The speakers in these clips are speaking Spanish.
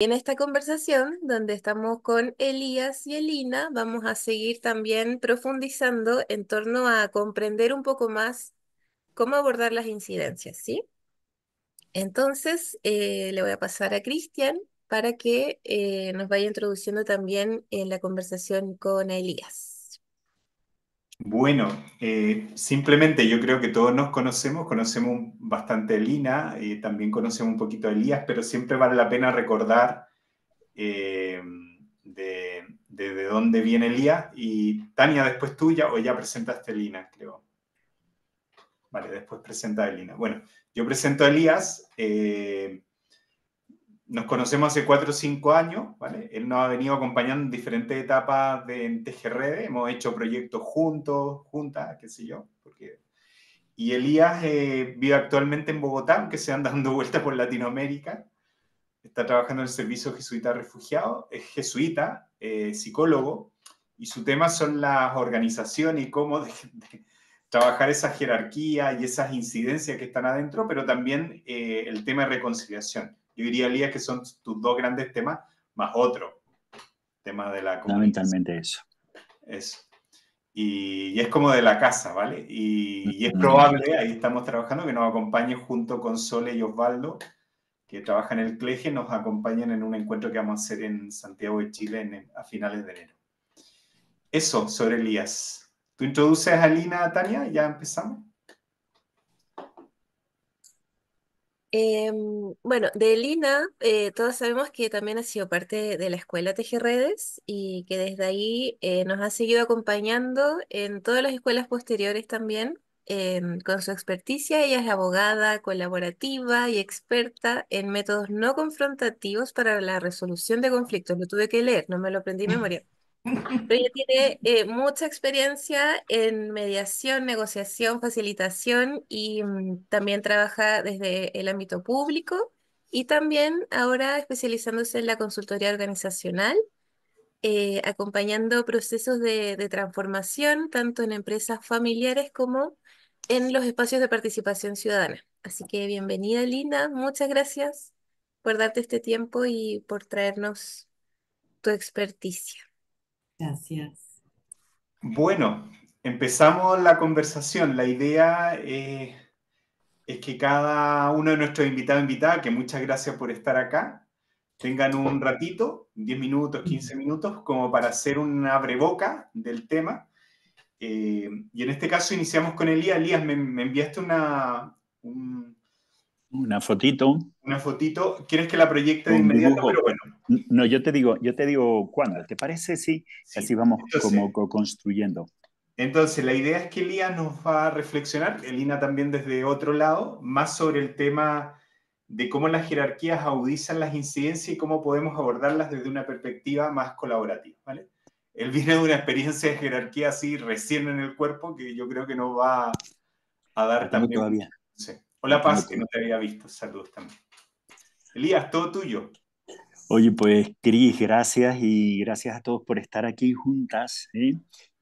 En esta conversación, donde estamos con Elías y Elina, vamos a seguir también profundizando en torno a comprender un poco más cómo abordar las incidencias, ¿sí? Entonces, eh, le voy a pasar a Cristian para que eh, nos vaya introduciendo también en la conversación con Elías. Bueno, eh, simplemente yo creo que todos nos conocemos, conocemos bastante a Lina, y eh, también conocemos un poquito a Elías, pero siempre vale la pena recordar eh, de, dónde viene Elías. Y Tania, después tuya, o ya presentaste a Lina, creo. Vale, después presenta a Elina. Bueno, yo presento a Elías nos conocemos hace cuatro o cinco años, ¿vale? Él nos ha venido acompañando en diferentes etapas de TGRD, hemos hecho proyectos juntos, juntas, qué sé yo, porque... Y Elías eh, vive actualmente en Bogotá, que se han dando vueltas por Latinoamérica. Está trabajando en el Servicio Jesuita Refugiado, es jesuita, eh, psicólogo, y su tema son las organizaciones y cómo trabajar esa jerarquía y esas incidencias que están adentro, pero también eh, el tema de reconciliación yo diría, Elías, que son tus dos grandes temas, más otro tema de la Fundamentalmente eso. Eso. Y, es como de la casa, ¿vale? Y, es mm. probable, ahí estamos trabajando, que nos acompañe junto con Sole y Osvaldo, que trabajan en el CLEGE, nos acompañen en un encuentro que vamos a hacer en Santiago de Chile a finales de enero. Eso sobre Elías. ¿Tú introduces a Lina, Tania? ¿Ya empezamos? Em, bueno, de Lina, eh, todos sabemos que también ha sido parte de la escuela Redes y que desde ahí eh, nos ha seguido acompañando en todas las escuelas posteriores también. Em, con su experticia, ella es abogada, colaborativa y experta en métodos no confrontativos para la resolución de conflictos. Lo tuve que leer, no me lo aprendí memoria ella tiene eh, mucha experiencia en mediación, negociación, facilitación y mm, también trabaja desde el ámbito público y también ahora especializándose en la consultoría organizacional, eh, acompañando procesos de, de transformación tanto en empresas familiares como en los espacios de participación ciudadana. Así que bienvenida, Lina. Muchas gracias por darte este tiempo y por traernos tu experticia. Gracias. Bueno, empezamos la conversación. La idea eh, es que cada uno de nuestros invitados e invitadas, que muchas gracias por estar acá, tengan un ratito, 10 minutos, 15 minutos, como para hacer una abreboca del tema. Eh, y en este caso iniciamos con Elías. Elías, me, enviaste una... una fotito una fotito. ¿Quieres que la proyecte de inmediato? Pero bueno. No, yo te digo, yo te digo cuándo. ¿Te parece? Sí, así vamos como construyendo. Entonces, la idea es que Lía nos va a reflexionar, Elina también desde otro lado, más sobre el tema de cómo las jerarquías audizan las incidencias y cómo podemos abordarlas desde una perspectiva más colaborativa. ¿vale? Él viene de una experiencia de jerarquía así recién en el cuerpo que yo creo que nos va a dar también. Hola Paz, que no te había visto. Saludos también. Lías, todo tuyo. Oye, pues Cris, gracias y gracias a todos por estar aquí juntas. ¿eh?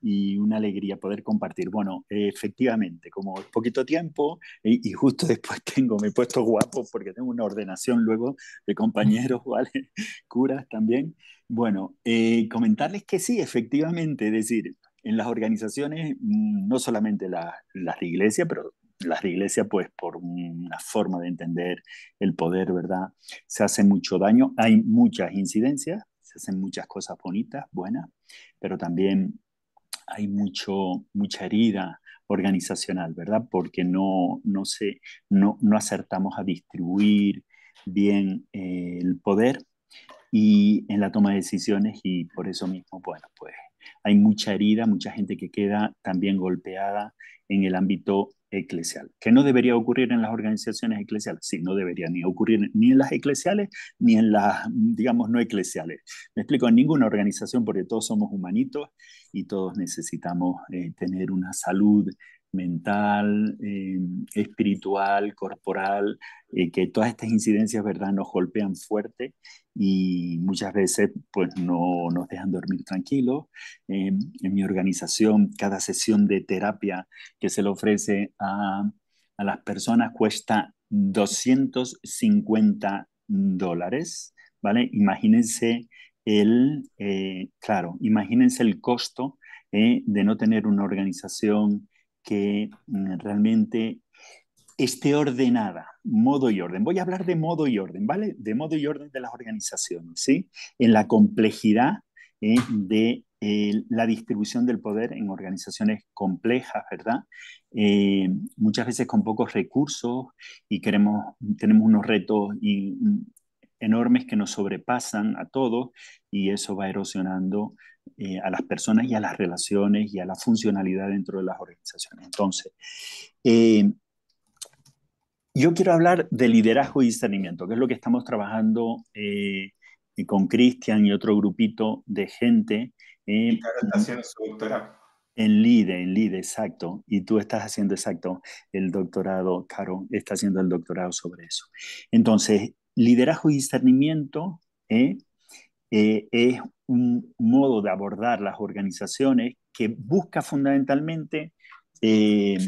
y una alegría poder compartir. Bueno, efectivamente, como es poquito tiempo ¿eh? y, justo después tengo, me he puesto guapo porque tengo una ordenación luego de compañeros, Curas también. Bueno, eh, comentarles que sí, efectivamente, es decir, en las organizaciones, mm, no solamente las de iglesia, pero las de iglesia, pues por una forma de entender el poder, ¿verdad? Se hace mucho daño, hay muchas incidencias, se hacen muchas cosas bonitas, buenas, pero también hay mucho, mucha herida organizacional, ¿verdad? Porque no, no, se, no, acertamos a distribuir bien eh, el poder y en la toma de decisiones y por eso mismo, bueno, pues hay mucha herida, mucha gente que queda también golpeada en el ámbito eclesial, que no debería ocurrir en las organizaciones eclesiales, sí, no debería ni ocurrir ni en las eclesiales ni en las, digamos, no eclesiales. Me explico, en ninguna organización porque todos somos humanitos y todos necesitamos eh, tener una salud mental, eh, espiritual, corporal, eh, que todas estas incidencias, ¿verdad?, nos golpean fuerte y muchas veces, pues, no nos dejan dormir tranquilos. Eh, en mi organización, cada sesión de terapia que se le ofrece a, las personas cuesta 250 dólares, ¿vale? Imagínense el, claro, imagínense el costo de no tener una organización que mm, realmente esté ordenada, modo y orden. Voy a hablar de modo y orden, ¿vale? De modo y orden de las organizaciones, ¿sí? En la complejidad ¿eh? de eh, la distribución del poder en organizaciones complejas, ¿verdad? Eh, muchas veces con pocos recursos y queremos, tenemos unos retos mm, enormes que nos sobrepasan a todos y eso va erosionando eh, a las personas y a las relaciones y a la funcionalidad dentro de las organizaciones. Entonces, eh, yo quiero hablar de liderazgo y discernimiento, que es lo que estamos trabajando eh, con Cristian y otro grupito de gente. su En LIDE, en LIDE, exacto. Y tú estás haciendo exacto el doctorado, Caro, está haciendo el doctorado sobre eso. Entonces, liderazgo y discernimiento eh, es un modo de abordar las organizaciones que busca fundamentalmente eh,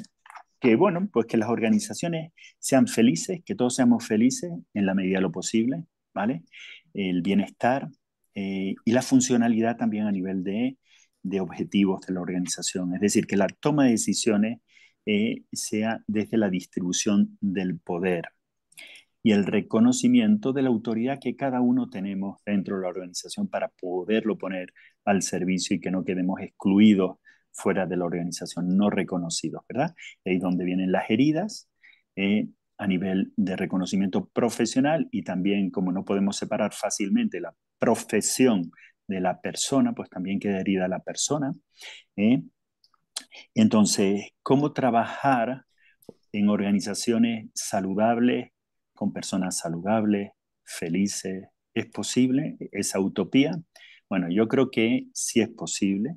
que, bueno, pues que las organizaciones sean felices, que todos seamos felices en la medida de lo posible, ¿vale? El bienestar eh, y la funcionalidad también a nivel de, de, objetivos de la organización. Es decir, que la toma de decisiones sea desde la distribución del poder, y el reconocimiento de la autoridad que cada uno tenemos dentro de la organización para poderlo poner al servicio y que no quedemos excluidos fuera de la organización, no reconocidos, ¿verdad? ahí donde vienen las heridas eh, a nivel de reconocimiento profesional y también como no podemos separar fácilmente la profesión de la persona, pues también queda herida la persona. Eh. Entonces, ¿cómo trabajar en organizaciones saludables con personas saludables, felices. ¿Es posible esa utopía? Bueno, yo creo que sí es posible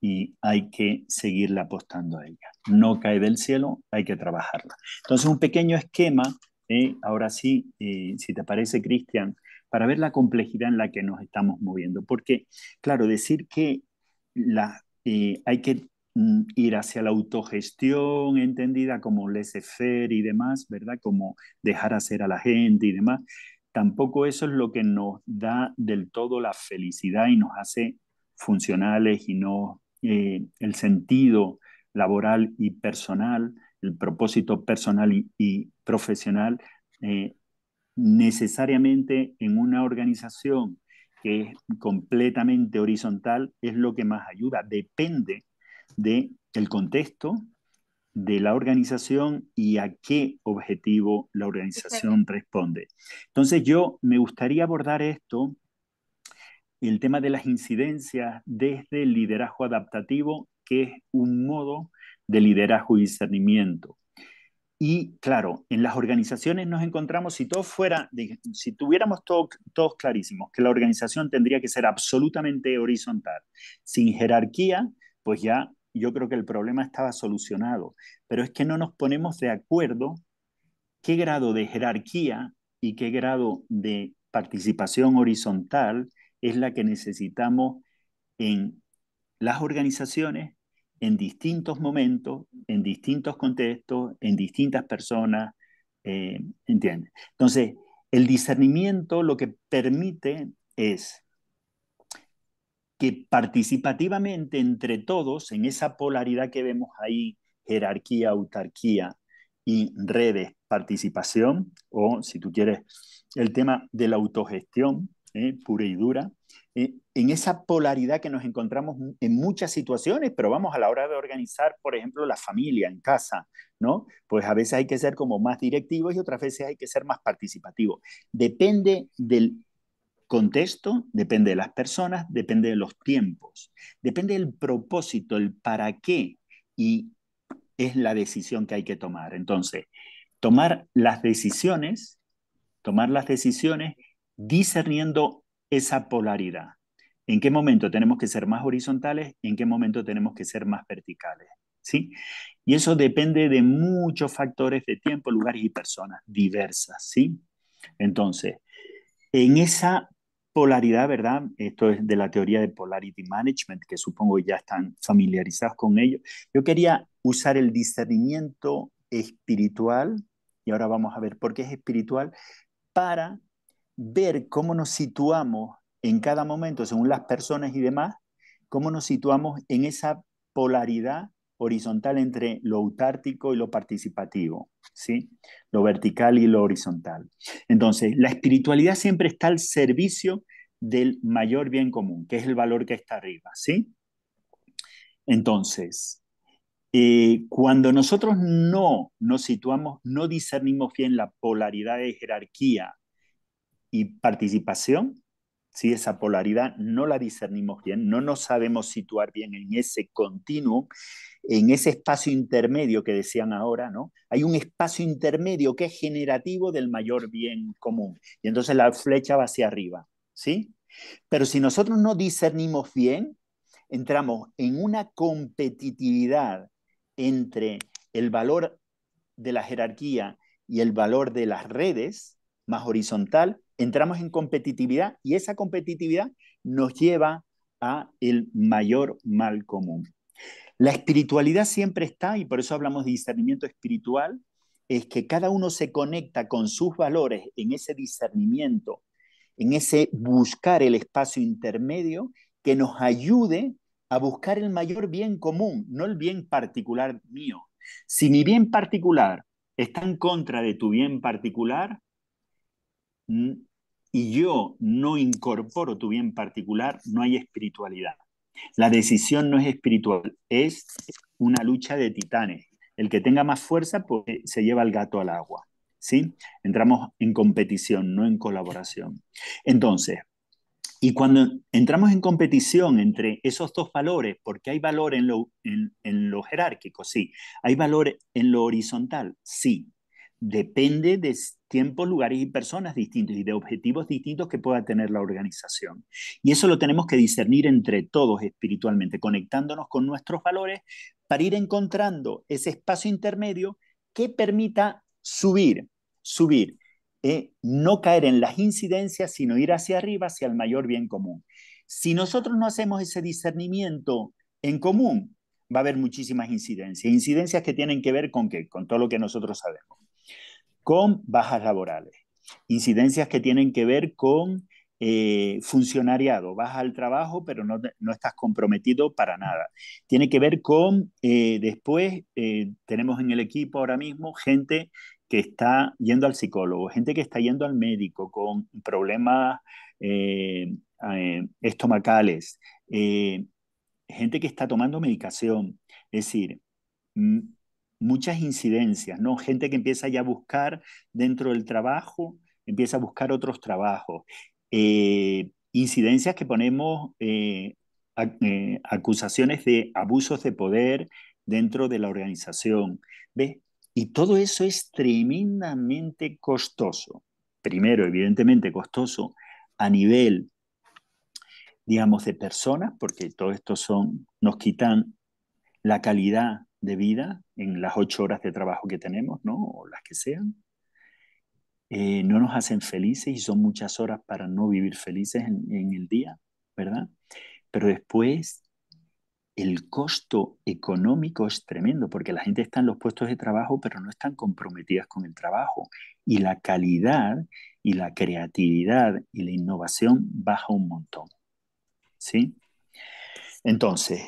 y hay que seguirla apostando a ella. No cae del cielo, hay que trabajarla. Entonces, un pequeño esquema, eh, ahora sí, eh, si te parece, Cristian, para ver la complejidad en la que nos estamos moviendo. Porque, claro, decir que la, eh, hay que Mm, ir hacia la autogestión entendida como laissez-faire y demás, ¿verdad? Como dejar hacer a la gente y demás. Tampoco eso es lo que nos da del todo la felicidad y nos hace funcionales y no eh, el sentido laboral y personal, el propósito personal y, profesional, eh, necesariamente en una organización que es completamente horizontal, es lo que más ayuda. Depende de el contexto de la organización y a qué objetivo la organización responde. Entonces yo me gustaría abordar esto, el tema de las incidencias desde el liderazgo adaptativo, que es un modo de liderazgo y discernimiento. Y claro, en las organizaciones nos encontramos, si todo fuera, si tuviéramos todo, todos clarísimos que la organización tendría que ser absolutamente horizontal, sin jerarquía, pues ya yo creo que el problema estaba solucionado, pero es que no nos ponemos de acuerdo qué grado de jerarquía y qué grado de participación horizontal es la que necesitamos en las organizaciones en distintos momentos, en distintos contextos, en distintas personas, eh, Entonces, el discernimiento lo que permite es que participativamente entre todos, en esa polaridad que vemos ahí, jerarquía, autarquía y redes, participación, o si tú quieres, el tema de la autogestión ¿eh? pura y dura, eh, en esa polaridad que nos encontramos en muchas situaciones, pero vamos a la hora de organizar, por ejemplo, la familia en casa, ¿no? Pues a veces hay que ser como más directivos y otras veces hay que ser más participativos. Depende del contexto, depende de las personas, depende de los tiempos, depende del propósito, el para qué, y es la decisión que hay que tomar. Entonces, tomar las decisiones, tomar las decisiones discerniendo esa polaridad. ¿En qué momento tenemos que ser más horizontales? y ¿En qué momento tenemos que ser más verticales? ¿Sí? Y eso depende de muchos factores de tiempo, lugares y personas diversas, ¿sí? Entonces, en esa polaridad, ¿verdad? Esto es de la teoría de Polarity Management, que supongo ya están familiarizados con ello. Yo quería usar el discernimiento espiritual, y ahora vamos a ver por qué es espiritual, para ver cómo nos situamos en cada momento, según las personas y demás, cómo nos situamos en esa polaridad horizontal entre lo autártico y lo participativo, ¿sí? lo vertical y lo horizontal. Entonces, la espiritualidad siempre está al servicio del mayor bien común, que es el valor que está arriba. ¿sí? Entonces, eh, cuando nosotros no nos situamos, no discernimos bien la polaridad de jerarquía y participación, si esa polaridad no la discernimos bien, no nos sabemos situar bien en ese continuo, en ese espacio intermedio que decían ahora, ¿no? Hay un espacio intermedio que es generativo del mayor bien común. Y entonces la flecha va hacia arriba, ¿sí? Pero si nosotros no discernimos bien, entramos en una competitividad entre el valor de la jerarquía y el valor de las redes, más horizontal, entramos en competitividad y esa competitividad nos lleva a el mayor mal común. La espiritualidad siempre está, y por eso hablamos de discernimiento espiritual, es que cada uno se conecta con sus valores en ese discernimiento, en ese buscar el espacio intermedio que nos ayude a buscar el mayor bien común, no el bien particular mío. Si mi bien particular está en contra de tu bien particular, y yo no incorporo tu bien particular, no hay espiritualidad. La decisión no es espiritual, es una lucha de titanes. El que tenga más fuerza pues, se lleva el gato al agua. ¿sí? Entramos en competición, no en colaboración. Entonces, y cuando entramos en competición entre esos dos valores, porque hay valor en lo, en, en lo jerárquico, sí, hay valor en lo horizontal, sí, depende de tiempos, lugares y personas distintos y de objetivos distintos que pueda tener la organización. Y eso lo tenemos que discernir entre todos espiritualmente, conectándonos con nuestros valores para ir encontrando ese espacio intermedio que permita subir, subir, y eh, no caer en las incidencias, sino ir hacia arriba, hacia el mayor bien común. Si nosotros no hacemos ese discernimiento en común, va a haber muchísimas incidencias, incidencias que tienen que ver con que con todo lo que nosotros sabemos con bajas laborales, incidencias que tienen que ver con eh, funcionariado, vas al trabajo pero no, estás comprometido para nada. Tiene que ver con, eh, después, eh, tenemos en el equipo ahora mismo gente que está yendo al psicólogo, gente que está yendo al médico con problemas estomacales, gente que está tomando medicación. Es decir, mm, muchas incidencias, ¿no? Gente que empieza ya a buscar dentro del trabajo, empieza a buscar otros trabajos. Eh, incidencias que ponemos eh, eh, acusaciones de abusos de poder dentro de la organización. ¿Ves? Y todo eso es tremendamente costoso. Primero, evidentemente costoso a nivel, digamos, de personas, porque todo esto son, nos quitan la calidad de vida en las ocho horas de trabajo que tenemos, ¿no? O las que sean. Eh, no nos hacen felices y son muchas horas para no vivir felices en, en el día, ¿verdad? Pero después el costo económico es tremendo porque la gente está en los puestos de trabajo pero no están comprometidas con el trabajo y la calidad y la creatividad y la innovación baja un montón. ¿Sí? Entonces,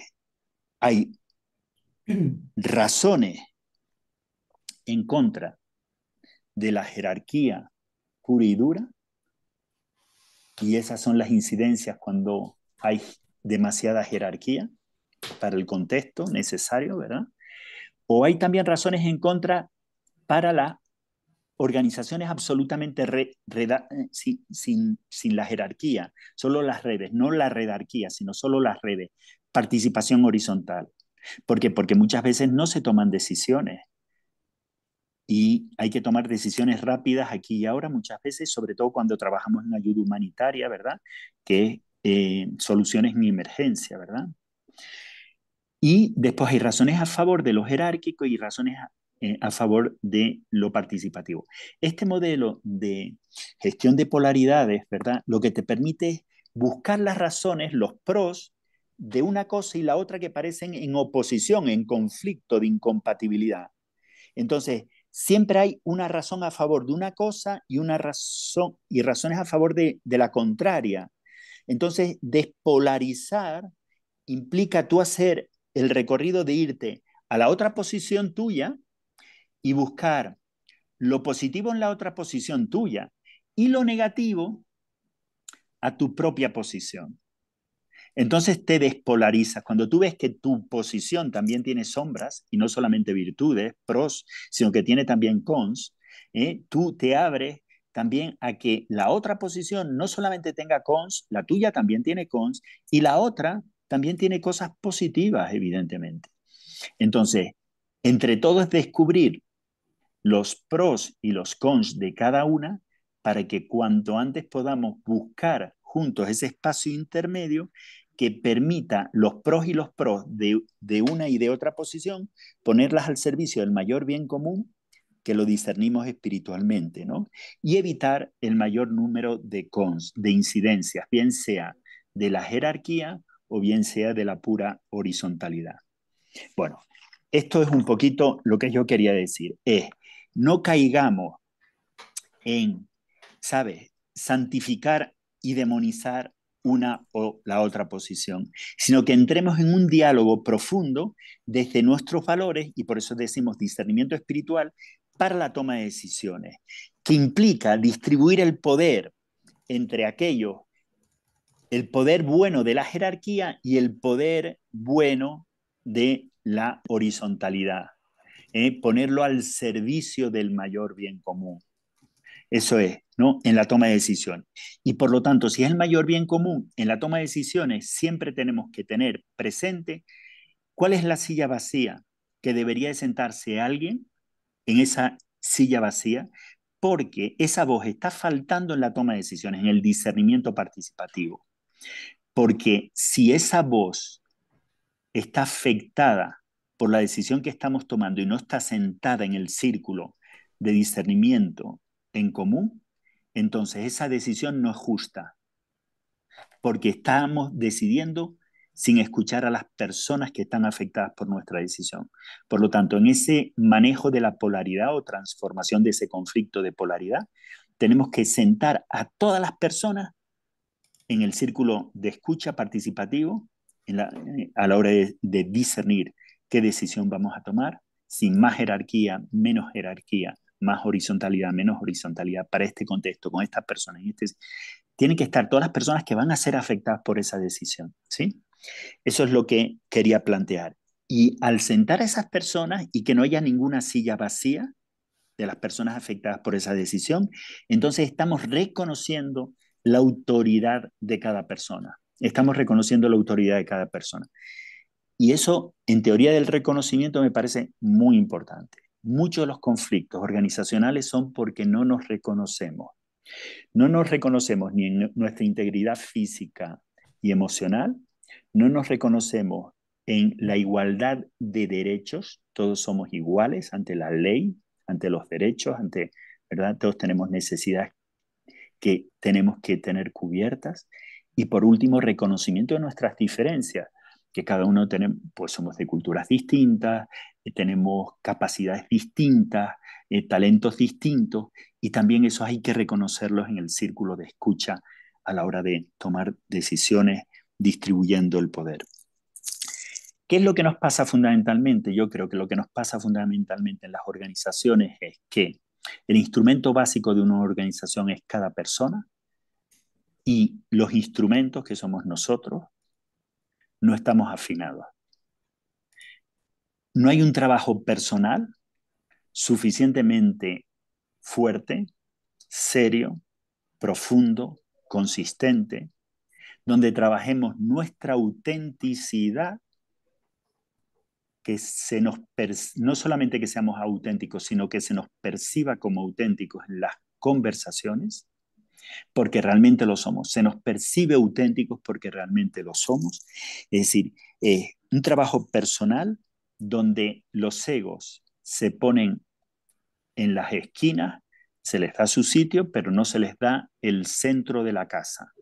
hay razones en contra de la jerarquía pura y dura, y esas son las incidencias cuando hay demasiada jerarquía para el contexto necesario, ¿verdad? O hay también razones en contra para las organizaciones absolutamente eh, sin, sin, la jerarquía, solo las redes, no la redarquía, sino solo las redes, participación horizontal, ¿Por qué? Porque muchas veces no se toman decisiones. Y hay que tomar decisiones rápidas aquí y ahora muchas veces, sobre todo cuando trabajamos en ayuda humanitaria, ¿verdad? Que eh, soluciones en emergencia, ¿verdad? Y después hay razones a favor de lo jerárquico y razones a, eh, a favor de lo participativo. Este modelo de gestión de polaridades, ¿verdad? Lo que te permite es buscar las razones, los pros de una cosa y la otra que parecen en oposición, en conflicto, de incompatibilidad. Entonces, siempre hay una razón a favor de una cosa y una razón y razones a favor de, de la contraria. Entonces, despolarizar implica tú hacer el recorrido de irte a la otra posición tuya y buscar lo positivo en la otra posición tuya y lo negativo a tu propia posición. Entonces te despolarizas. Cuando tú ves que tu posición también tiene sombras y no solamente virtudes, pros, sino que tiene también cons, ¿eh? tú te abres también a que la otra posición no solamente tenga cons, la tuya también tiene cons y la otra también tiene cosas positivas, evidentemente. Entonces, entre todos descubrir los pros y los cons de cada una para que cuanto antes podamos buscar juntos ese espacio intermedio que permita los pros y los pros de, una y de otra posición, ponerlas al servicio del mayor bien común que lo discernimos espiritualmente, ¿no? Y evitar el mayor número de cons, de incidencias, bien sea de la jerarquía o bien sea de la pura horizontalidad. Bueno, esto es un poquito lo que yo quería decir, es no caigamos en, ¿sabes?, santificar y demonizar una o la otra posición, sino que entremos en un diálogo profundo desde nuestros valores, y por eso decimos discernimiento espiritual, para la toma de decisiones, que implica distribuir el poder entre aquellos, el poder bueno de la jerarquía y el poder bueno de la horizontalidad, ¿eh? ponerlo al servicio del mayor bien común. Eso es, en la toma de decisión. Y por lo tanto, si es el mayor bien común en la toma de decisiones, siempre tenemos que tener presente cuál es la silla vacía que debería de sentarse alguien en esa silla vacía, porque esa voz está faltando en la toma de decisiones, en el discernimiento participativo. Porque si esa voz está afectada por la decisión que estamos tomando y no está sentada en el círculo de discernimiento en común, entonces esa decisión no es justa, porque estamos decidiendo sin escuchar a las personas que están afectadas por nuestra decisión. Por lo tanto, en ese manejo de la polaridad o transformación de ese conflicto de polaridad, tenemos que sentar a todas las personas en el círculo de escucha participativo a la hora de discernir qué decisión vamos a tomar, sin más jerarquía, menos jerarquía, más horizontalidad, menos horizontalidad para este contexto, con estas personas. Este, tienen que estar todas las personas que van a ser afectadas por esa decisión, ¿sí? Eso es lo que quería plantear. Y al sentar a esas personas y que no haya ninguna silla vacía de las personas afectadas por esa decisión, entonces estamos reconociendo la autoridad de cada persona. Estamos reconociendo la autoridad de cada persona. Y eso, en teoría del reconocimiento, me parece muy importante. Muchos de los conflictos organizacionales son porque no nos reconocemos. No nos reconocemos ni en nuestra integridad física y emocional, no nos reconocemos en la igualdad de derechos, todos somos iguales ante la ley, ante los derechos, ante, ¿verdad? Todos tenemos necesidades que tenemos que tener cubiertas. Y por último, reconocimiento de nuestras diferencias que cada uno pues somos de culturas distintas, eh, tenemos capacidades distintas, eh, talentos distintos, y también eso hay que reconocerlos en el círculo de escucha a la hora de tomar decisiones distribuyendo el poder. ¿Qué es lo que nos pasa fundamentalmente? Yo creo que lo que nos pasa fundamentalmente en las organizaciones es que el instrumento básico de una organización es cada persona y los instrumentos que somos nosotros no estamos afinados. No hay un trabajo personal suficientemente fuerte, serio, profundo, consistente, donde trabajemos nuestra autenticidad, que se nos no solamente que seamos auténticos, sino que se nos perciba como auténticos en las conversaciones, porque realmente lo somos. Se nos percibe auténticos porque realmente lo somos. Es decir, es eh, un trabajo personal donde los egos se ponen en las esquinas, se les da su sitio, pero no se les da el centro de la casa,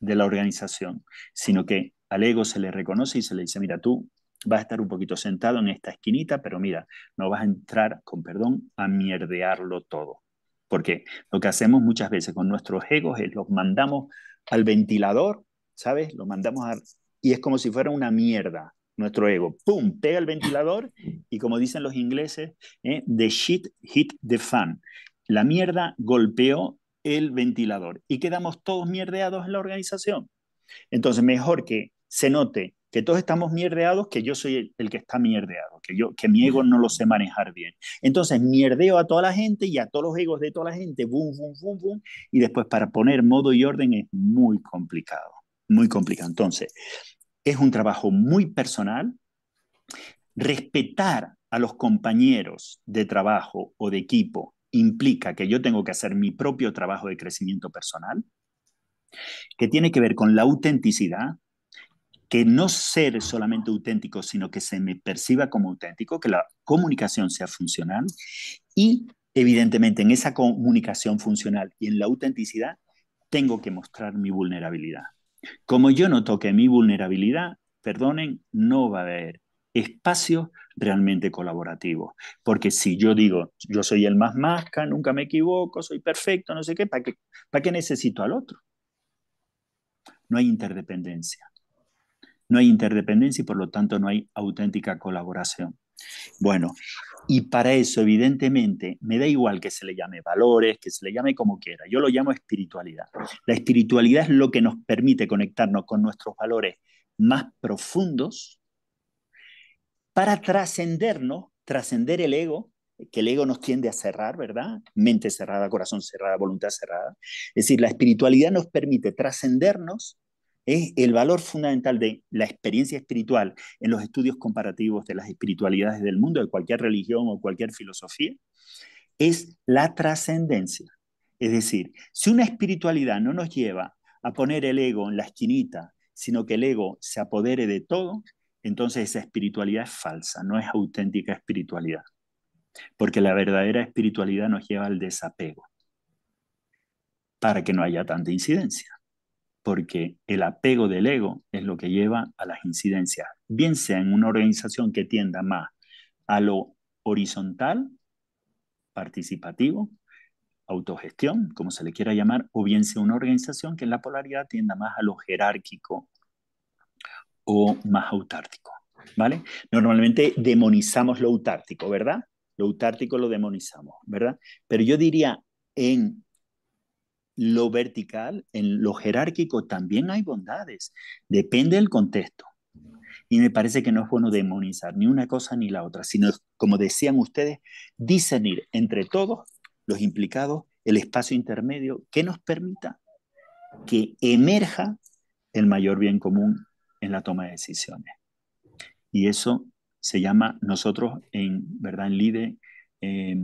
de la organización, sino que al ego se le reconoce y se le dice, mira, tú vas a estar un poquito sentado en esta esquinita, pero mira, no vas a entrar, con perdón, a mierdearlo todo. Porque lo que hacemos muchas veces con nuestros egos es los mandamos al ventilador, ¿sabes? Lo mandamos a... Y es como si fuera una mierda nuestro ego. ¡Pum! Pega el ventilador y como dicen los ingleses, ¿eh? the shit hit the fan. La mierda golpeó el ventilador y quedamos todos mierdeados en la organización. Entonces, mejor que se note que todos estamos mierdeados, que yo soy el, que está mierdeado, que, yo, que mi ego no lo sé manejar bien. Entonces, mierdeo a toda la gente y a todos los egos de toda la gente, ¡Bum, bum, bum, bum! y después para poner modo y orden es muy complicado, muy complicado. Entonces, es un trabajo muy personal, respetar a los compañeros de trabajo o de equipo implica que yo tengo que hacer mi propio trabajo de crecimiento personal, que tiene que ver con la autenticidad, que no ser solamente auténtico, sino que se me perciba como auténtico, que la comunicación sea funcional y evidentemente en esa comunicación funcional y en la autenticidad tengo que mostrar mi vulnerabilidad. Como yo no toque mi vulnerabilidad, perdonen, no va a haber espacio realmente colaborativo, Porque si yo digo, yo soy el más masca, nunca me equivoco, soy perfecto, no sé qué, ¿para qué, para qué necesito al otro? No hay interdependencia no hay interdependencia y por lo tanto no hay auténtica colaboración. Bueno, y para eso evidentemente me da igual que se le llame valores, que se le llame como quiera, yo lo llamo espiritualidad. La espiritualidad es lo que nos permite conectarnos con nuestros valores más profundos para trascendernos, trascender el ego, que el ego nos tiende a cerrar, ¿verdad? Mente cerrada, corazón cerrada, voluntad cerrada. Es decir, la espiritualidad nos permite trascendernos es el valor fundamental de la experiencia espiritual en los estudios comparativos de las espiritualidades del mundo, de cualquier religión o cualquier filosofía, es la trascendencia. Es decir, si una espiritualidad no nos lleva a poner el ego en la esquinita, sino que el ego se apodere de todo, entonces esa espiritualidad es falsa, no es auténtica espiritualidad. Porque la verdadera espiritualidad nos lleva al desapego, para que no haya tanta incidencia porque el apego del ego es lo que lleva a las incidencias, bien sea en una organización que tienda más a lo horizontal, participativo, autogestión, como se le quiera llamar, o bien sea una organización que en la polaridad tienda más a lo jerárquico o más autártico, ¿vale? Normalmente demonizamos lo autártico, ¿verdad? Lo autártico lo demonizamos, ¿verdad? Pero yo diría en lo vertical, en lo jerárquico también hay bondades, depende del contexto. Y me parece que no es bueno demonizar ni una cosa ni la otra, sino, como decían ustedes, discernir entre todos los implicados el espacio intermedio que nos permita que emerja el mayor bien común en la toma de decisiones. Y eso se llama, nosotros en verdad en LIDE eh,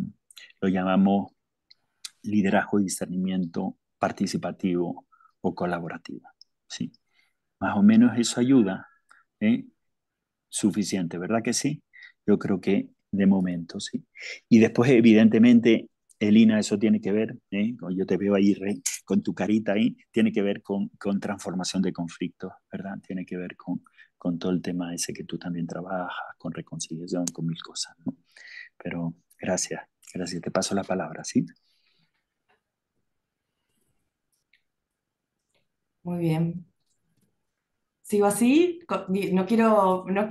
lo llamamos liderazgo y discernimiento participativo o colaborativa. ¿sí? Más o menos eso ayuda. ¿eh? Suficiente, ¿verdad que sí? Yo creo que de momento, sí. Y después, evidentemente, Elina, eso tiene que ver, ¿eh? yo te veo ahí con tu carita ahí, tiene que ver con, transformación de conflictos, ¿verdad? Tiene que ver con, con, todo el tema ese que tú también trabajas, con reconciliación, con mil cosas, Pero gracias, gracias, te paso la palabra, ¿sí? Muy bien. ¿Sigo así? No quiero, no,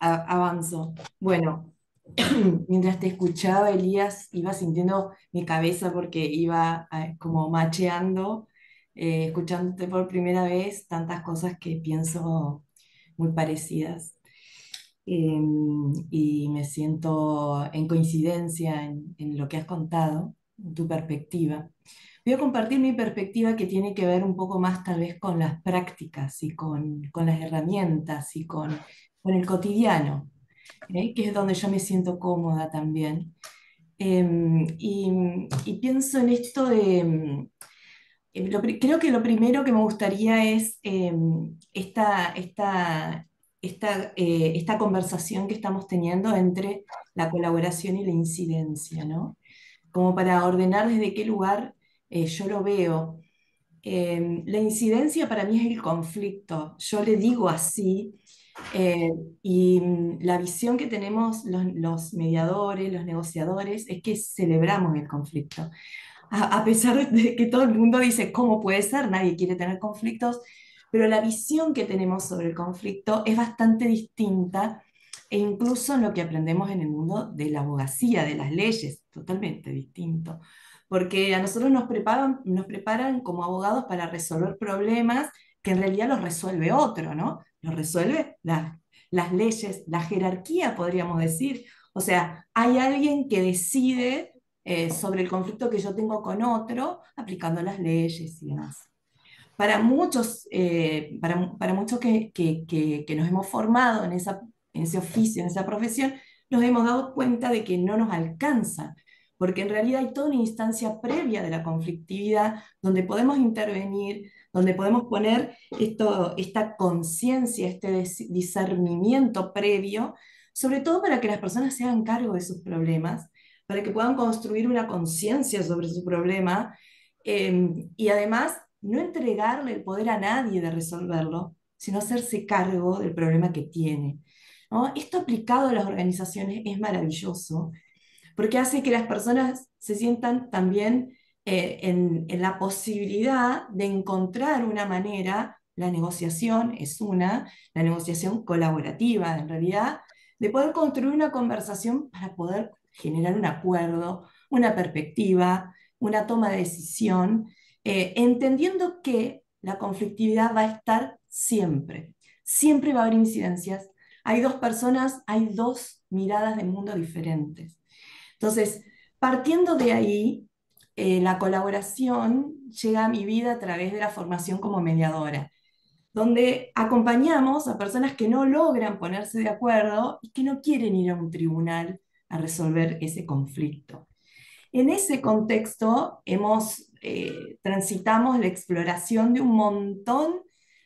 avanzo. Bueno, mientras te escuchaba, Elías, iba sintiendo mi cabeza porque iba eh, como macheando, eh, escuchándote por primera vez tantas cosas que pienso muy parecidas. Em, y me siento en coincidencia en, en, lo que has contado, en tu perspectiva. Voy a compartir mi perspectiva que tiene que ver un poco más tal vez con las prácticas y con, las herramientas y con, con el cotidiano, ¿eh? que es donde yo me siento cómoda también. Em, y, pienso en esto de... Em, eh, creo que lo primero que me gustaría es em, esta, esta, esta, eh, esta conversación que estamos teniendo entre la colaboración y la incidencia, ¿no? Como para ordenar desde qué lugar eh, yo lo veo. Em, la incidencia para mí es el conflicto, yo le digo así, eh, y mm, la visión que tenemos los, mediadores, los negociadores, es que celebramos el conflicto. A, pesar de que todo el mundo dice, ¿cómo puede ser? Nadie quiere tener conflictos, pero la visión que tenemos sobre el conflicto es bastante distinta e incluso en lo que aprendemos en el mundo de la abogacía, de las leyes, totalmente distinto porque a nosotros nos preparan, nos preparan como abogados para resolver problemas que en realidad los resuelve otro, ¿no? Los resuelve las leyes, la jerarquía, podríamos decir. O sea, hay alguien que decide eh, sobre el conflicto que yo tengo con otro, aplicando las leyes y demás. Para muchos, eh, para, muchos que, nos hemos formado en, en ese oficio, en esa profesión, nos hemos dado cuenta de que no nos alcanza porque en realidad hay toda una instancia previa de la conflictividad donde podemos intervenir, donde podemos poner esta conciencia, este discernimiento previo, sobre todo para que las personas se hagan cargo de sus problemas, para que puedan construir una conciencia sobre su problema eh, y además no entregarle el poder a nadie de resolverlo, sino hacerse cargo del problema que tiene. Esto aplicado a las organizaciones es maravilloso porque hace que las personas se sientan también eh, en, la posibilidad de encontrar una manera la negociación es una, la negociación colaborativa en realidad, de poder construir una conversación para poder generar un acuerdo, una perspectiva, una toma de decisión, eh, entendiendo que la conflictividad va a estar siempre, siempre va a haber incidencias. Hay dos personas, hay dos miradas de mundo diferentes. Entonces, partiendo de ahí, eh, la colaboración llega a mi vida a través de la formación como mediadora, donde acompañamos a personas que no logran ponerse de acuerdo y que no quieren ir a un tribunal a resolver ese conflicto. En ese contexto hemos, eh, transitamos la exploración de un montón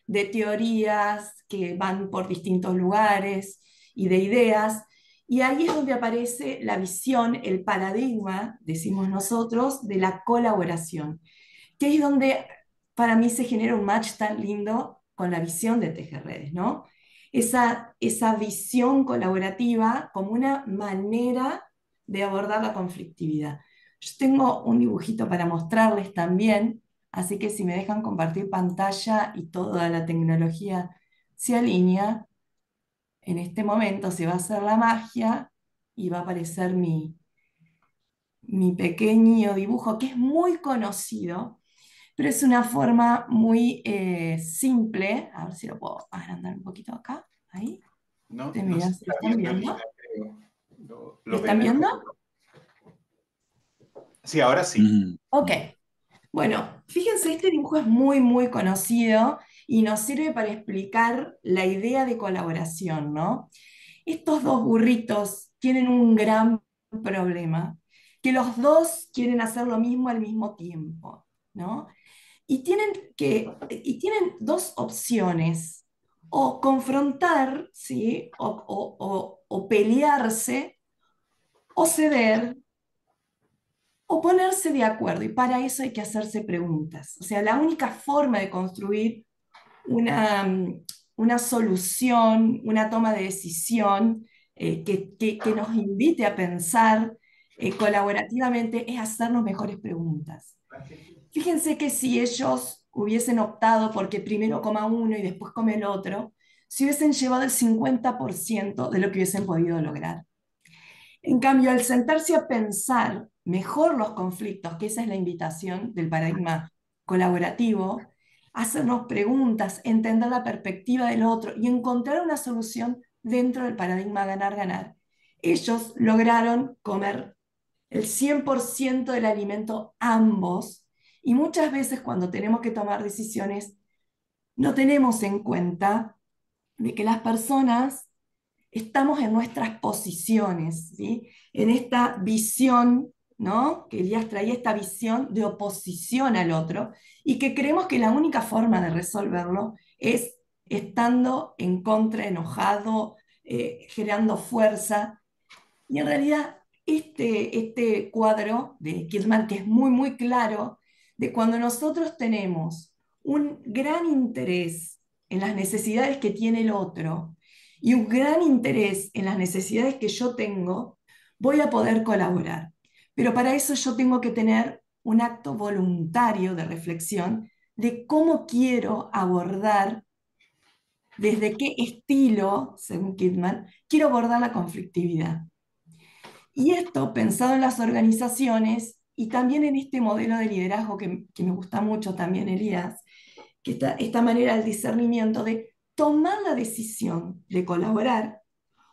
de teorías que van por distintos lugares y de ideas y ahí es donde aparece la visión, el paradigma, decimos nosotros, de la colaboración, que es donde para mí se genera un match tan lindo con la visión de Tejer Redes, ¿no? Esa, esa visión colaborativa como una manera de abordar la conflictividad. Yo tengo un dibujito para mostrarles también, así que si me dejan compartir pantalla y toda la tecnología se alinea, en este momento se va a hacer la magia y va a aparecer mi, mi pequeño dibujo, que es muy conocido, pero es una forma muy eh, simple. A ver si lo puedo agrandar un poquito acá. ¿Lo están viendo? Lo, Sí, ahora sí. Ok. Bueno, fíjense, este dibujo es muy, muy conocido y nos sirve para explicar la idea de colaboración, ¿no? Estos dos burritos tienen un gran problema, que los dos quieren hacer lo mismo al mismo tiempo, ¿no? Y tienen, que, tienen dos opciones, o confrontar, ¿sí? o, o pelearse, o ceder, o ponerse de acuerdo. Y para eso hay que hacerse preguntas. O sea, la única forma de construir una, una solución, una toma de decisión eh, que, que, nos invite a pensar eh, colaborativamente es hacernos mejores preguntas. Fíjense que si ellos hubiesen optado porque primero coma uno y después come el otro, si hubiesen llevado el 50% de lo que hubiesen podido lograr. En cambio, al sentarse a pensar mejor los conflictos, que esa es la invitación del paradigma colaborativo, hacernos preguntas, entender la perspectiva del otro y encontrar una solución dentro del paradigma ganar-ganar. Ellos lograron comer el 100% del alimento ambos y muchas veces cuando tenemos que tomar decisiones no tenemos en cuenta de que las personas estamos en nuestras posiciones, ¿sí? en esta visión ¿no? que Elías traía esta visión de oposición al otro y que creemos que la única forma de resolverlo es estando en contra, enojado, eh, generando fuerza. Y en realidad este, este cuadro de Kidman, que es muy, muy claro, de cuando nosotros tenemos un gran interés en las necesidades que tiene el otro y un gran interés en las necesidades que yo tengo, voy a poder colaborar. Pero para eso yo tengo que tener un acto voluntario de reflexión de cómo quiero abordar, desde qué estilo, según Kidman, quiero abordar la conflictividad. Y esto pensado en las organizaciones y también en este modelo de liderazgo que, me gusta mucho también, Elías, que esta, esta manera del discernimiento de tomar la decisión de colaborar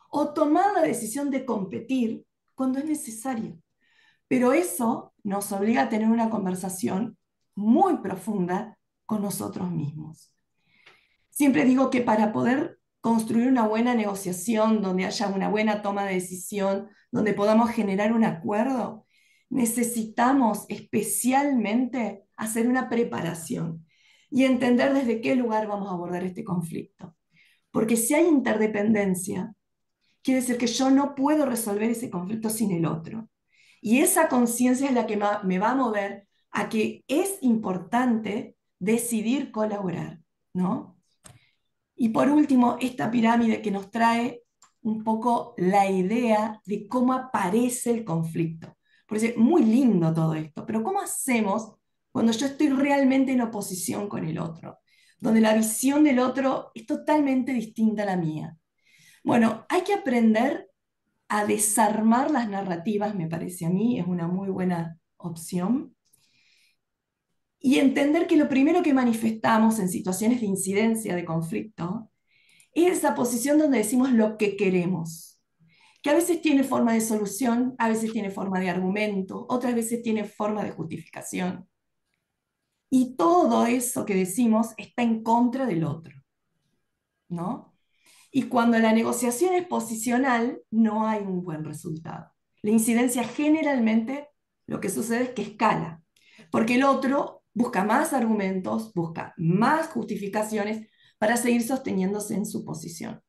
o tomar la decisión de competir cuando es necesario. Pero eso nos obliga a tener una conversación muy profunda con nosotros mismos. Siempre digo que para poder construir una buena negociación, donde haya una buena toma de decisión, donde podamos generar un acuerdo, necesitamos especialmente hacer una preparación y entender desde qué lugar vamos a abordar este conflicto. Porque si hay interdependencia, quiere decir que yo no puedo resolver ese conflicto sin el otro. Y esa conciencia es la que me va a mover a que es importante decidir colaborar, ¿no? Y por último, esta pirámide que nos trae un poco la idea de cómo aparece el conflicto. Porque es muy lindo todo esto, pero ¿cómo hacemos cuando yo estoy realmente en oposición con el otro? Donde la visión del otro es totalmente distinta a la mía. Bueno, hay que aprender a desarmar las narrativas, me parece a mí, es una muy buena opción. Y entender que lo primero que manifestamos en situaciones de incidencia, de conflicto, es esa posición donde decimos lo que queremos, que a veces tiene forma de solución, a veces tiene forma de argumento, otras veces tiene forma de justificación. Y todo eso que decimos está en contra del otro, ¿no? Y cuando la negociación es posicional, no hay un buen resultado. La incidencia generalmente lo que sucede es que escala, porque el otro busca más argumentos, busca más justificaciones para seguir sosteniéndose en su posición.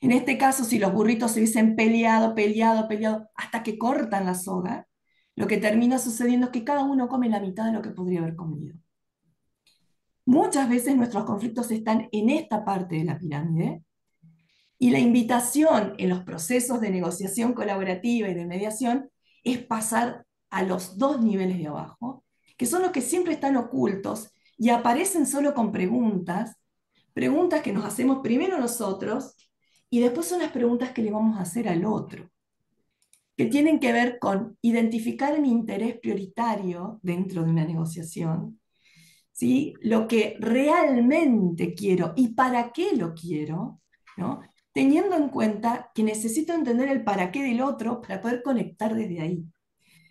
En este caso, si los burritos se dicen peleado, peleado, peleado, hasta que cortan la soga, lo que termina sucediendo es que cada uno come la mitad de lo que podría haber comido. Muchas veces nuestros conflictos están en esta parte de la pirámide, y la invitación en los procesos de negociación colaborativa y de mediación es pasar a los dos niveles de abajo, que son los que siempre están ocultos y aparecen solo con preguntas, preguntas que nos hacemos primero nosotros y después son las preguntas que le vamos a hacer al otro, que tienen que ver con identificar mi interés prioritario dentro de una negociación, ¿sí? lo que realmente quiero y para qué lo quiero, ¿no? teniendo en cuenta que necesito entender el para qué del otro para poder conectar desde ahí.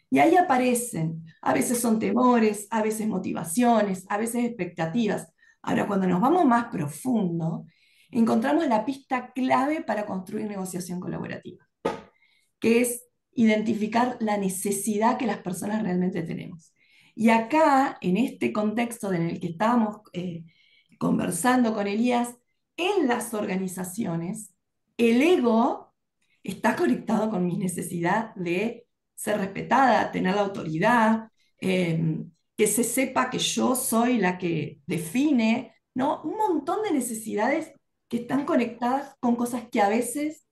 Y ahí aparecen, a veces son temores, a veces motivaciones, a veces expectativas. Ahora, cuando nos vamos más profundo, encontramos la pista clave para construir negociación colaborativa, que es identificar la necesidad que las personas realmente tenemos. Y acá, en este contexto en el que estábamos eh, conversando con Elías, en las organizaciones el ego está conectado con mi necesidad de ser respetada, tener la autoridad, em, que se sepa que yo soy la que define, ¿no? Un montón de necesidades que están conectadas con cosas que a veces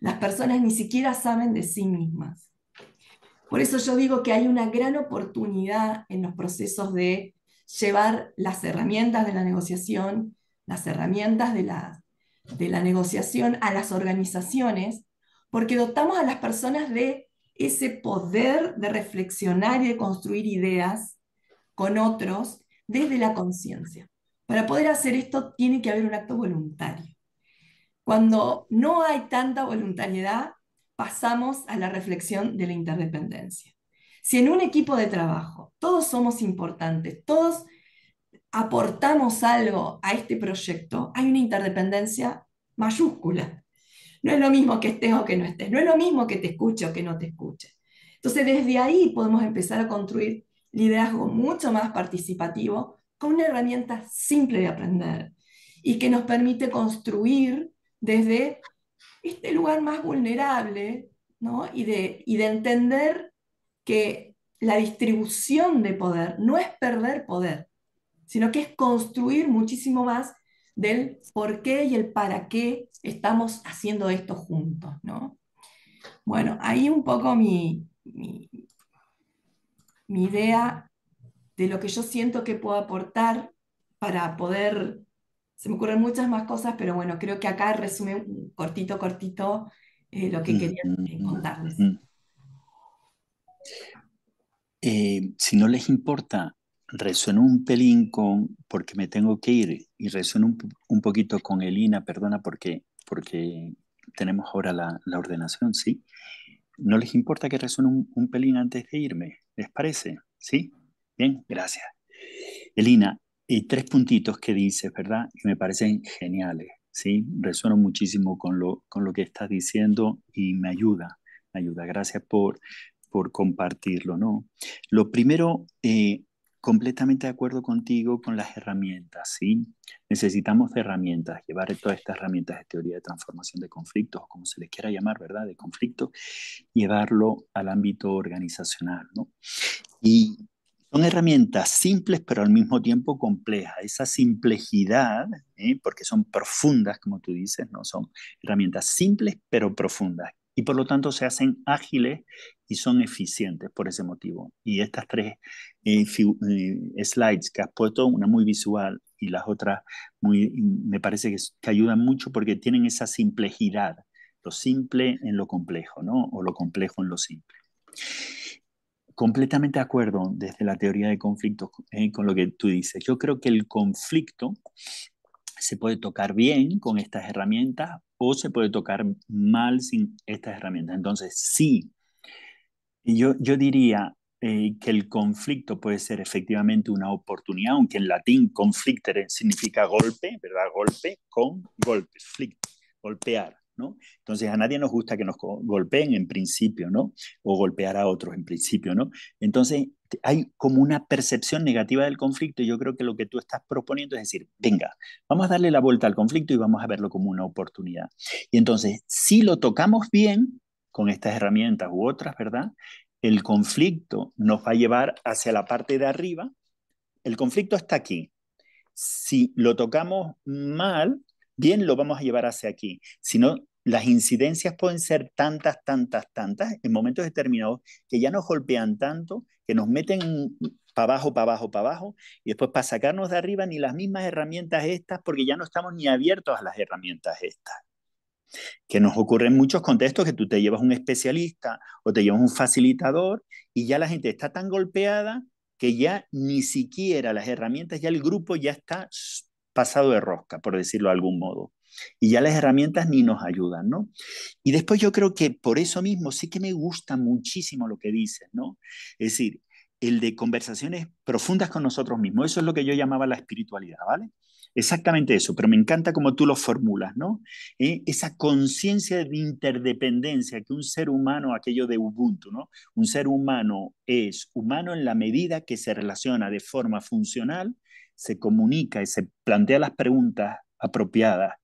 las personas ni siquiera saben de sí mismas. Por eso yo digo que hay una gran oportunidad en los procesos de llevar las herramientas de la negociación, las herramientas de la de la negociación a las organizaciones, porque dotamos a las personas de ese poder de reflexionar y de construir ideas con otros desde la conciencia. Para poder hacer esto tiene que haber un acto voluntario. Cuando no hay tanta voluntariedad, pasamos a la reflexión de la interdependencia. Si en un equipo de trabajo todos somos importantes, todos aportamos algo a este proyecto, hay una interdependencia mayúscula. No es lo mismo que estés o que no estés, no es lo mismo que te escuche o que no te escuche. Entonces, desde ahí podemos empezar a construir liderazgo mucho más participativo con una herramienta simple de aprender y que nos permite construir desde este lugar más vulnerable ¿no? y, de, y de entender que la distribución de poder no es perder poder, sino que es construir muchísimo más del por qué y el para qué estamos haciendo esto juntos, Bueno, ahí un poco mi, mi, idea de lo que yo siento que puedo aportar para poder, se me ocurren muchas más cosas, pero bueno, creo que acá resume cortito, cortito eh, lo que mm, quería mm, mm, contarles. Eh, si no les importa, resueno un pelín con, porque me tengo que ir, y resueno un, un poquito con Elina, perdona, porque, porque tenemos ahora la, la ordenación, ¿sí? ¿No les importa que resueno un, pelín antes de irme? ¿Les parece? ¿Sí? Bien, gracias. Elina, hay tres puntitos que dices, ¿verdad? Y me parecen geniales, ¿sí? Resueno muchísimo con lo, con lo que estás diciendo y me ayuda, me ayuda. Gracias por, por compartirlo, ¿no? Lo primero, eh, completamente de acuerdo contigo con las herramientas, ¿sí? Necesitamos herramientas, llevar todas estas herramientas de teoría de transformación de conflictos, como se les quiera llamar, ¿verdad? De conflicto, llevarlo al ámbito organizacional, Y son herramientas simples, pero al mismo tiempo complejas. Esa simplejidad, ¿eh? porque son profundas, como tú dices, ¿no? Son herramientas simples, pero profundas, y por lo tanto se hacen ágiles y son eficientes por ese motivo. Y estas tres eh, eh, slides que has puesto, una muy visual y las otras muy, me parece que, ayudan mucho porque tienen esa simplejidad, lo simple en lo complejo, O lo complejo en lo simple completamente de acuerdo desde la teoría de conflictos eh, con lo que tú dices. Yo creo que el conflicto se puede tocar bien con estas herramientas o se puede tocar mal sin estas herramientas. Entonces, sí, yo, yo diría eh, que el conflicto puede ser efectivamente una oportunidad, aunque en latín conflictere significa golpe, ¿verdad? Golpe con golpe, golpear. Entonces a nadie nos gusta que nos golpeen en principio, ¿no? O golpear a otros en principio, ¿no? Entonces hay como una percepción negativa del conflicto y yo creo que lo que tú estás proponiendo es decir, venga, vamos a darle la vuelta al conflicto y vamos a verlo como una oportunidad. Y entonces, si lo tocamos bien con estas herramientas u otras, ¿verdad? El conflicto nos va a llevar hacia la parte de arriba. El conflicto está aquí. Si lo tocamos mal, bien lo vamos a llevar hacia aquí, Si no, las incidencias pueden ser tantas, tantas, tantas en momentos determinados que ya nos golpean tanto, que nos meten para abajo, para abajo, para abajo, y después para sacarnos de arriba ni las mismas herramientas estas, porque ya no estamos ni abiertos a las herramientas estas que nos ocurre en muchos contextos que tú te llevas un especialista o te llevas un facilitador y ya la gente está tan golpeada que ya ni siquiera las herramientas, ya el grupo ya está pasado de rosca, por decirlo de algún modo. Y ya las herramientas ni nos ayudan, ¿no? Y después yo creo que por eso mismo sí que me gusta muchísimo lo que dices, ¿no? Es decir, el de conversaciones profundas con nosotros mismos. Eso es lo que yo llamaba la espiritualidad, ¿vale? Exactamente eso, pero me encanta como tú lo formulas, ¿no? Eh, esa conciencia de interdependencia que un ser humano, aquello de Ubuntu, ¿no? Un ser humano es humano en la medida que se relaciona de forma funcional se comunica y se plantea las preguntas apropiadas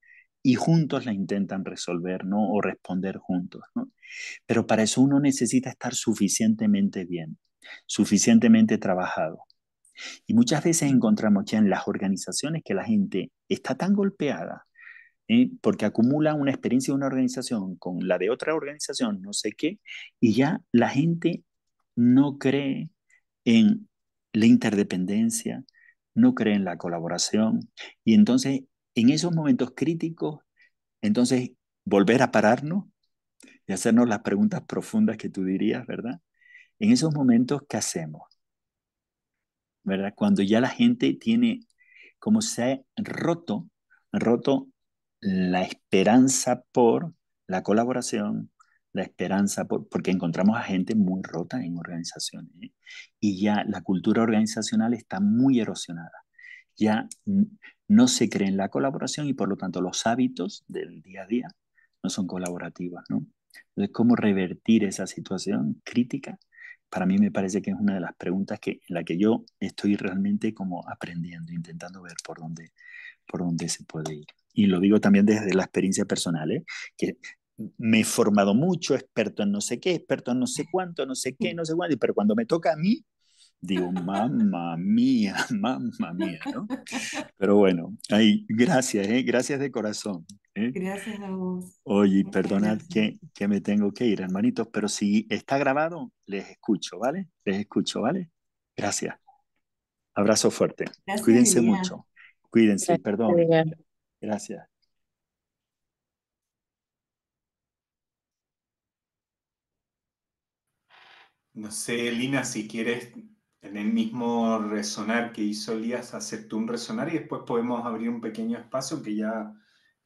y juntos la intentan resolver ¿no? o responder juntos. Pero para eso uno necesita estar suficientemente bien, suficientemente trabajado. Y muchas veces encontramos ya en las organizaciones que la gente está tan golpeada ¿eh? porque acumula una experiencia de una organización con la de otra organización, no sé qué, y ya la gente no cree en la interdependencia, no creen en la colaboración. Y entonces, en esos momentos críticos, entonces, volver a pararnos y hacernos las preguntas profundas que tú dirías, ¿verdad? En esos momentos, ¿qué hacemos? ¿Verdad? Cuando ya la gente tiene, como se ha roto, roto la esperanza por la colaboración, la esperanza, porque encontramos a gente muy rota en organizaciones. ¿eh? Y ya la cultura organizacional está muy erosionada. Ya no se cree en la colaboración y por lo tanto los hábitos del día a día no son colaborativos, ¿no? Entonces, ¿cómo revertir esa situación crítica? Para mí me parece que es una de las preguntas que, en la que yo estoy realmente como aprendiendo, intentando ver por dónde, por dónde se puede ir. Y lo digo también desde la experiencia personal, ¿eh? que me he formado mucho, experto en no sé qué, experto en no sé cuánto, no sé qué, no sé cuánto, pero cuando me toca a mí, digo, mamá mía, mamma mía, ¿no? Pero bueno, ahí, gracias, ¿eh? gracias de corazón. ¿eh? Gracias a vos. Oye, perdonad que, que me tengo que ir, hermanitos, pero si está grabado, les escucho, ¿vale? Les escucho, ¿vale? Gracias. Abrazo fuerte. Cuídense mucho. Cuídense, perdón. Gracias. No sé, Lina, si quieres en el mismo resonar que hizo Elías, hacer un resonar y después podemos abrir un pequeño espacio que ya,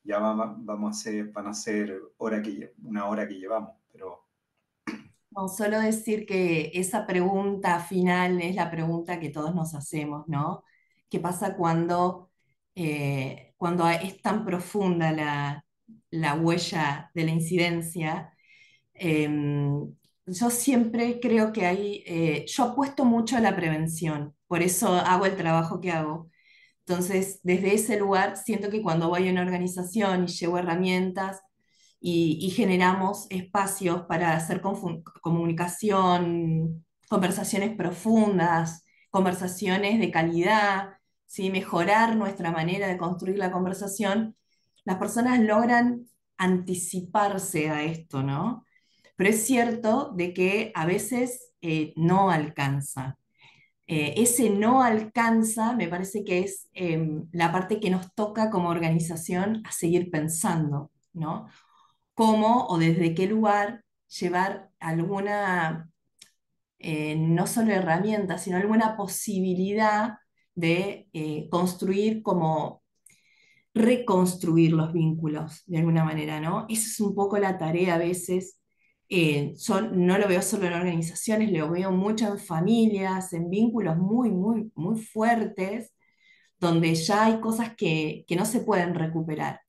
ya vamos a hacer, van a ser que, una hora que llevamos. Pero... solo decir que esa pregunta final es la pregunta que todos nos hacemos, ¿no? ¿Qué pasa cuando, eh, cuando es tan profunda la, huella de la incidencia? Em, yo siempre creo que hay, eh, yo apuesto mucho a la prevención, por eso hago el trabajo que hago. Entonces, desde ese lugar, siento que cuando voy a una organización y llevo herramientas y, generamos espacios para hacer comunicación, conversaciones profundas, conversaciones de calidad, ¿sí? mejorar nuestra manera de construir la conversación, las personas logran anticiparse a esto, ¿no? Pero es cierto de que a veces eh, no alcanza. Eh, ese no alcanza me parece que es em, la parte que nos toca como organización a seguir pensando, ¿no? ¿Cómo o desde qué lugar llevar alguna, eh, no solo herramienta, sino alguna posibilidad de construir como reconstruir los vínculos de alguna manera, ¿no? Esa es un poco la tarea a veces yo eh, no lo veo solo en organizaciones, lo veo mucho en familias, en vínculos muy, muy, muy fuertes, donde ya hay cosas que, que no se pueden recuperar.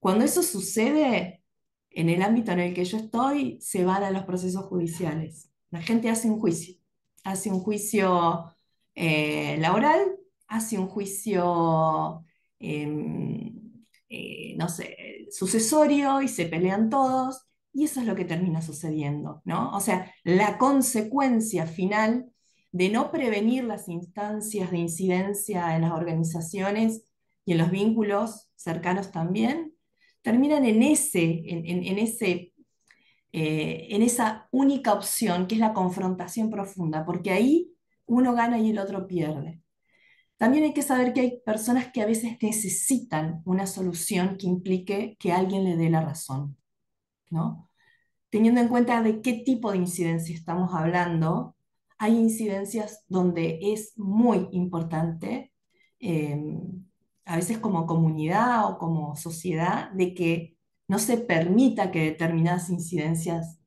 Cuando eso sucede, en el ámbito en el que yo estoy, se van a los procesos judiciales. La gente hace un juicio, hace un juicio eh, laboral, hace un juicio, em, eh, no sé, sucesorio y se pelean todos. Y eso es lo que termina sucediendo, ¿no? O sea, la consecuencia final de no prevenir las instancias de incidencia en las organizaciones y en los vínculos cercanos también, terminan en, ese, ese, eh, en esa única opción que es la confrontación profunda, porque ahí uno gana y el otro pierde. También hay que saber que hay personas que a veces necesitan una solución que implique que alguien le dé la razón. ¿no? Teniendo en cuenta de qué tipo de incidencia estamos hablando, hay incidencias donde es muy importante, eh, a veces como comunidad o como sociedad, de que no se permita que determinadas incidencias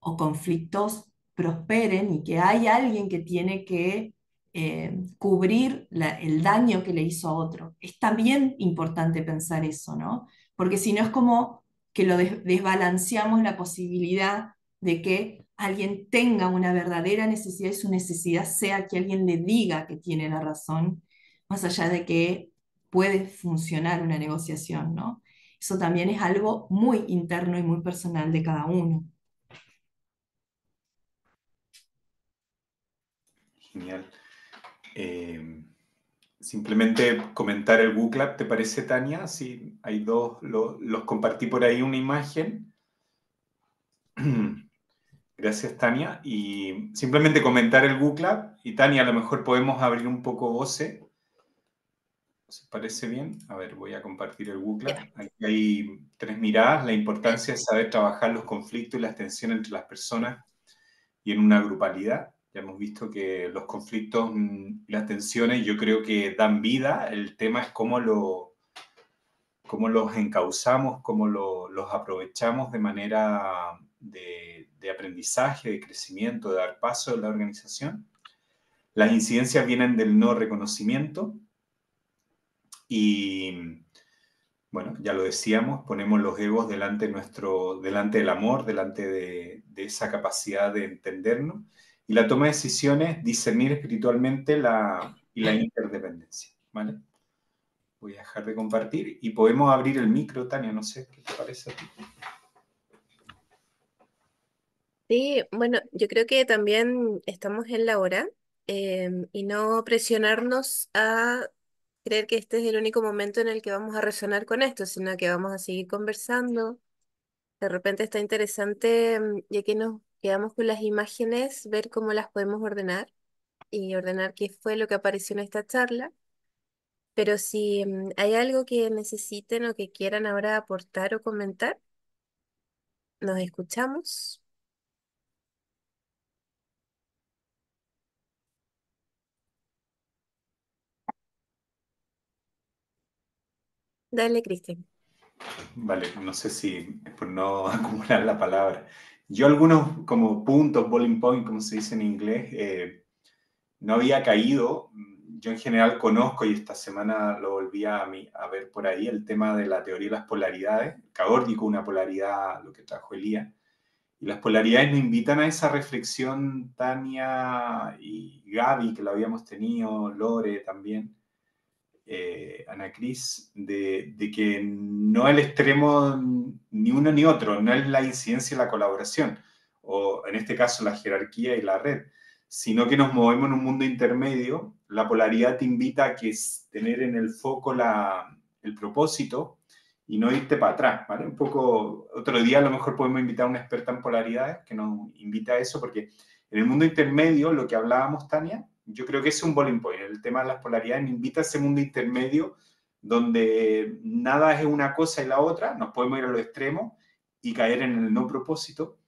o conflictos prosperen y que hay alguien que tiene que eh, cubrir el daño que le hizo a otro. Es también importante pensar eso, ¿no? Porque si no es como que lo desbalanceamos la posibilidad de que alguien tenga una verdadera necesidad y su necesidad sea que alguien le diga que tiene la razón, más allá de que puede funcionar una negociación, ¿no? Eso también es algo muy interno y muy personal de cada uno. Genial. Em, simplemente comentar el Google ¿te parece, Tania? Si hay dos, los compartí por ahí una imagen. Gracias, Tania. Y simplemente comentar el Google Y Tania, a lo mejor podemos abrir un poco OCE. ¿Se parece bien? A ver, voy a compartir el Google Aquí hay tres miradas. La importancia de saber trabajar los conflictos y las tensiones entre las personas y en una grupalidad. Ya hemos visto que los conflictos y mm, las tensiones yo creo que dan vida. El tema es cómo, lo, cómo los encauzamos, cómo los aprovechamos de manera de, aprendizaje, de crecimiento, de dar paso en la organización. Las incidencias vienen del no reconocimiento y, bueno, ya lo decíamos, ponemos los egos delante, nuestro, delante del amor, delante de esa capacidad de entendernos y la toma de decisiones, discernir espiritualmente la, y la interdependencia. Voy a dejar de compartir y podemos abrir el micro, Tania, no sé qué te parece a ti. Sí, bueno, yo creo que también estamos en la hora em, y no presionarnos a creer que este es el único momento en el que vamos a resonar con esto, sino que vamos a seguir conversando. De repente está interesante, em, ya que nos Quedamos con las imágenes, ver cómo las podemos ordenar y ordenar qué fue lo que apareció en esta charla. Pero si mm, hay algo que necesiten o que quieran ahora aportar o comentar, nos escuchamos. Dale, Cristian. Vale, no sé si por no acumular la palabra, yo algunos como puntos, bowling point, como se dice en inglés, eh, no había caído. Yo en general conozco, y esta semana lo volví a, ver por ahí, el tema de la teoría de las polaridades. Caórdico, una polaridad, lo que trajo Elías. Y las polaridades nos invitan a esa reflexión, Tania y Gaby, que la habíamos tenido, Lore también, eh, Ana Cris, de, que no el extremo ni uno ni otro, no es la incidencia y la colaboración, o en este caso la jerarquía y la red, sino que nos movemos en un mundo intermedio. La polaridad te invita a que es tener en el foco la, el propósito y no irte para atrás, ¿vale? Un poco, otro día a lo mejor podemos invitar a una experta en polaridades que nos invita a eso, porque en el mundo intermedio, lo que hablábamos, Tania, yo creo que es un bowling point. El tema de las polaridades me invita a ese mundo intermedio donde nada es una cosa y la otra, nos podemos ir a los extremos y caer en el no propósito.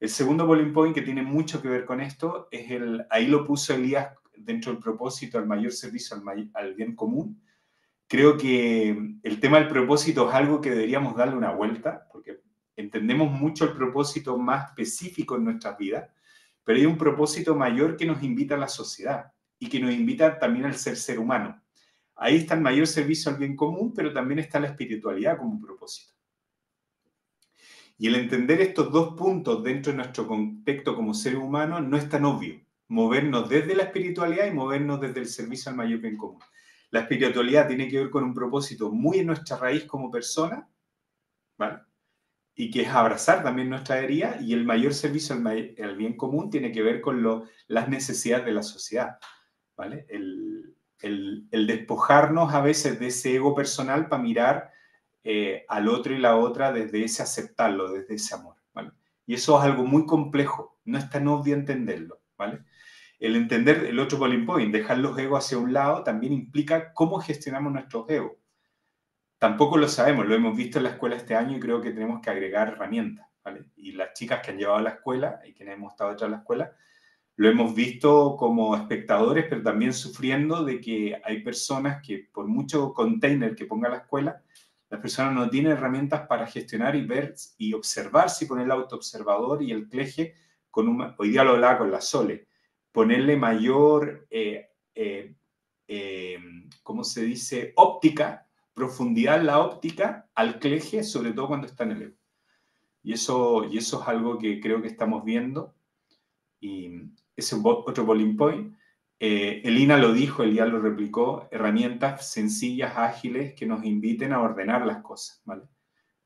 El segundo bowling point que tiene mucho que ver con esto es el, ahí lo puso Elías dentro del propósito, al mayor servicio al, al bien común. Creo que el tema del propósito es algo que deberíamos darle una vuelta, porque entendemos mucho el propósito más específico en nuestras vidas, pero hay un propósito mayor que nos invita a la sociedad y que nos invita también al ser ser humano. Ahí está el mayor servicio al bien común, pero también está la espiritualidad como propósito. Y el entender estos dos puntos dentro de nuestro contexto como ser humano no es tan obvio. Movernos desde la espiritualidad y movernos desde el servicio al mayor bien común. La espiritualidad tiene que ver con un propósito muy en nuestra raíz como persona, ¿vale? y que es abrazar también nuestra herida y el mayor servicio al, bien común tiene que ver con las necesidades de la sociedad, ¿vale? El, despojarnos a veces de ese ego personal para mirar eh, al otro y la otra desde ese aceptarlo, desde ese amor, ¿vale? Y eso es algo muy complejo, no es tan obvio entenderlo, ¿vale? El entender el otro polling point, dejar los egos hacia un lado, también implica cómo gestionamos nuestros egos Tampoco lo sabemos, lo hemos visto en la escuela este año y creo que tenemos que agregar herramientas. ¿vale? Y las chicas que han llevado a la escuela y quienes hemos estado atrás de la escuela, lo hemos visto como espectadores, pero también sufriendo de que hay personas que por mucho container que ponga la escuela, las personas no tienen herramientas para gestionar y ver y observar si poner el autoobservador y el cleje, con un, hoy día lo hablaba con la Sole, ponerle mayor, eh, eh, eh, ¿cómo se dice?, óptica profundidad en la óptica al cleje, sobre todo cuando está en el ego. Y eso, y eso es algo que creo que estamos viendo. Y ese otro bowling point. Eh, Elina lo dijo, Elia lo replicó, herramientas sencillas, ágiles, que nos inviten a ordenar las cosas, ¿vale?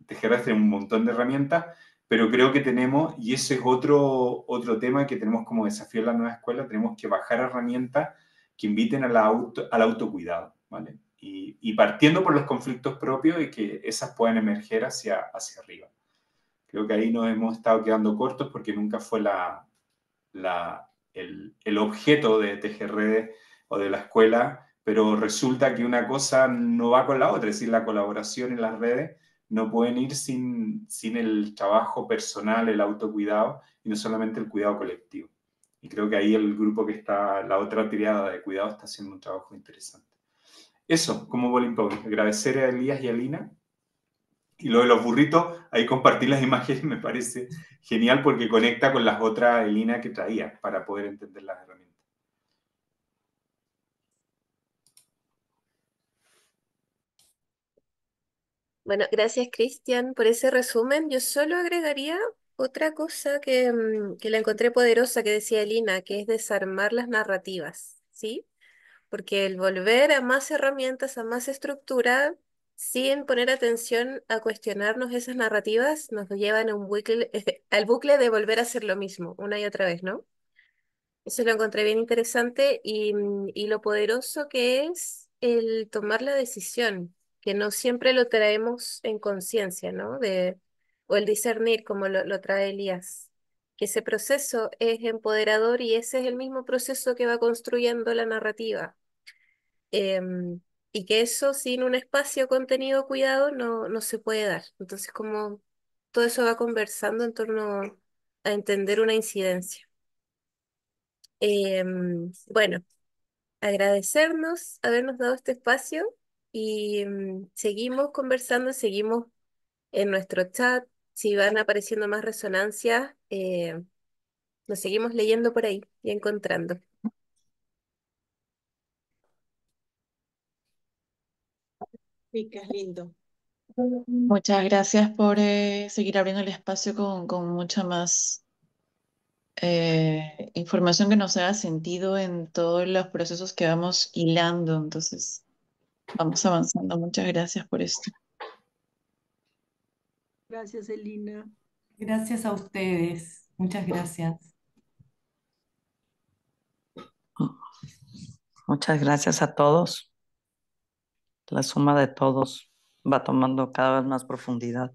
Tejeras tiene un montón de herramientas, pero creo que tenemos, y ese es otro, otro tema que tenemos como desafío en la nueva escuela, tenemos que bajar herramientas que inviten a la auto, al autocuidado, ¿vale? y, partiendo por los conflictos propios y que esas puedan emerger hacia, hacia arriba. Creo que ahí nos hemos estado quedando cortos porque nunca fue la, el, objeto de tejer o de la escuela, pero resulta que una cosa no va con la otra, es decir, la colaboración en las redes no pueden ir sin, sin el trabajo personal, el autocuidado y no solamente el cuidado colectivo. Y creo que ahí el grupo que está, la otra triada de cuidado está haciendo un trabajo interesante. Eso, como bowling Agradecer a Elías y a Lina. Y lo de los burritos, ahí compartir las imágenes me parece genial porque conecta con las otras Lina, que traía para poder entender las herramientas. Bueno, gracias Cristian por ese resumen. Yo solo agregaría otra cosa que, mm, la encontré poderosa que decía Lina, que es desarmar las narrativas, ¿sí? porque el volver a más herramientas, a más estructura, sin poner atención a cuestionarnos esas narrativas, nos llevan un al bucle de volver a hacer lo mismo una y otra vez, ¿no? Eso lo encontré bien interesante y, lo poderoso que es el tomar la decisión, que no siempre lo traemos en conciencia, ¿no? De, o el discernir, como lo, lo trae Elías, que ese proceso es empoderador y ese es el mismo proceso que va construyendo la narrativa Em, y que eso sin un espacio contenido cuidado no, no se puede dar. Entonces, como todo eso va conversando en torno a entender una incidencia. Em, bueno, agradecernos habernos dado este espacio y mm, seguimos conversando, seguimos en nuestro chat. Si van apareciendo más resonancias, eh, nos seguimos leyendo por ahí y encontrando. es lindo. Muchas gracias por eh, seguir abriendo el espacio con, mucha más eh, información que nos haga sentido en todos los procesos que vamos hilando. Entonces, vamos avanzando. Muchas gracias por esto. Gracias, Elina. Gracias a ustedes. Muchas gracias. Muchas gracias a todos la suma de todos va tomando cada vez más profundidad.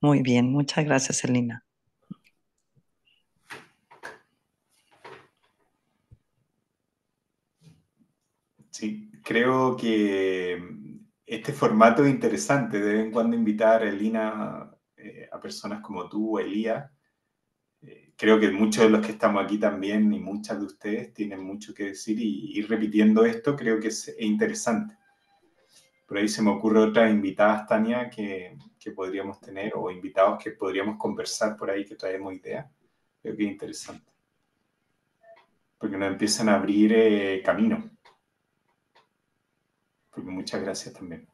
Muy bien, muchas gracias, Elina. Sí, creo que este formato es interesante. De vez en cuando invitar a Elina, eh, a personas como tú, Elía creo que muchos de los que estamos aquí también y muchas de ustedes tienen mucho que decir y ir repitiendo esto creo que es interesante. Por ahí se me ocurre otra invitada, Tania, que, que podríamos tener o invitados que podríamos conversar por ahí que traemos ideas. Creo que es interesante. Porque nos empiezan a abrir eh, camino. muchas gracias también.